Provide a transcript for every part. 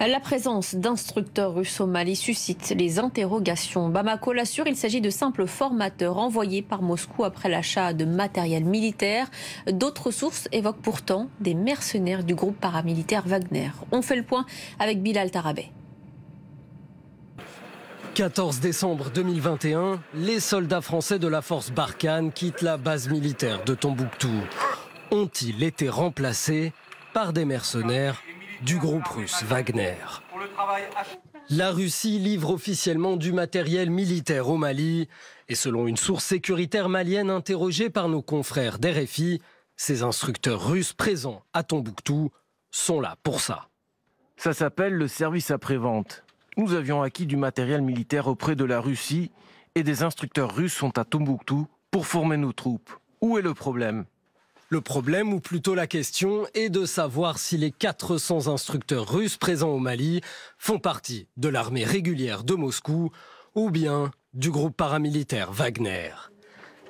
La présence d'instructeurs russes au Mali suscite les interrogations. Bamako l'assure, il s'agit de simples formateurs envoyés par Moscou après l'achat de matériel militaire. D'autres sources évoquent pourtant des mercenaires du groupe paramilitaire Wagner. On fait le point avec Bilal Tarabé. 14 décembre 2021, les soldats français de la force Barkhane quittent la base militaire de Tombouctou. Ont-ils été remplacés par des mercenaires du groupe russe Wagner. La Russie livre officiellement du matériel militaire au Mali et selon une source sécuritaire malienne interrogée par nos confrères d'RFI, ces instructeurs russes présents à Tombouctou sont là pour ça. Ça s'appelle le service après-vente. Nous avions acquis du matériel militaire auprès de la Russie et des instructeurs russes sont à Tombouctou pour former nos troupes. Où est le problème le problème, ou plutôt la question, est de savoir si les 400 instructeurs russes présents au Mali font partie de l'armée régulière de Moscou ou bien du groupe paramilitaire Wagner.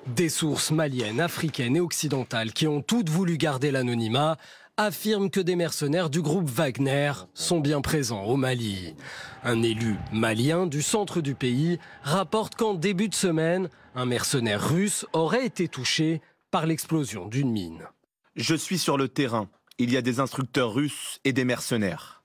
Des sources maliennes, africaines et occidentales qui ont toutes voulu garder l'anonymat affirment que des mercenaires du groupe Wagner sont bien présents au Mali. Un élu malien du centre du pays rapporte qu'en début de semaine, un mercenaire russe aurait été touché par l'explosion d'une mine. Je suis sur le terrain. Il y a des instructeurs russes et des mercenaires.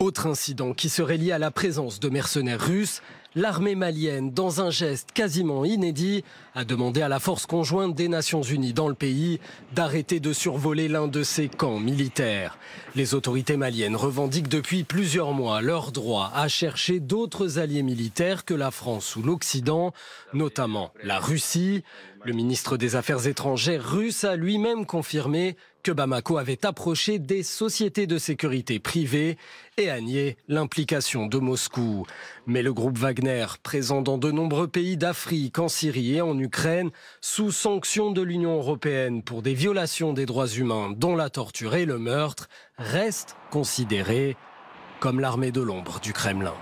Autre incident qui serait lié à la présence de mercenaires russes, l'armée malienne, dans un geste quasiment inédit, a demandé à la force conjointe des Nations Unies dans le pays d'arrêter de survoler l'un de ses camps militaires. Les autorités maliennes revendiquent depuis plusieurs mois leur droit à chercher d'autres alliés militaires que la France ou l'Occident, notamment la Russie. Le ministre des Affaires étrangères russe a lui-même confirmé Bamako avait approché des sociétés de sécurité privées et a nié l'implication de Moscou. Mais le groupe Wagner, présent dans de nombreux pays d'Afrique, en Syrie et en Ukraine, sous sanction de l'Union européenne pour des violations des droits humains, dont la torture et le meurtre, reste considéré comme l'armée de l'ombre du Kremlin.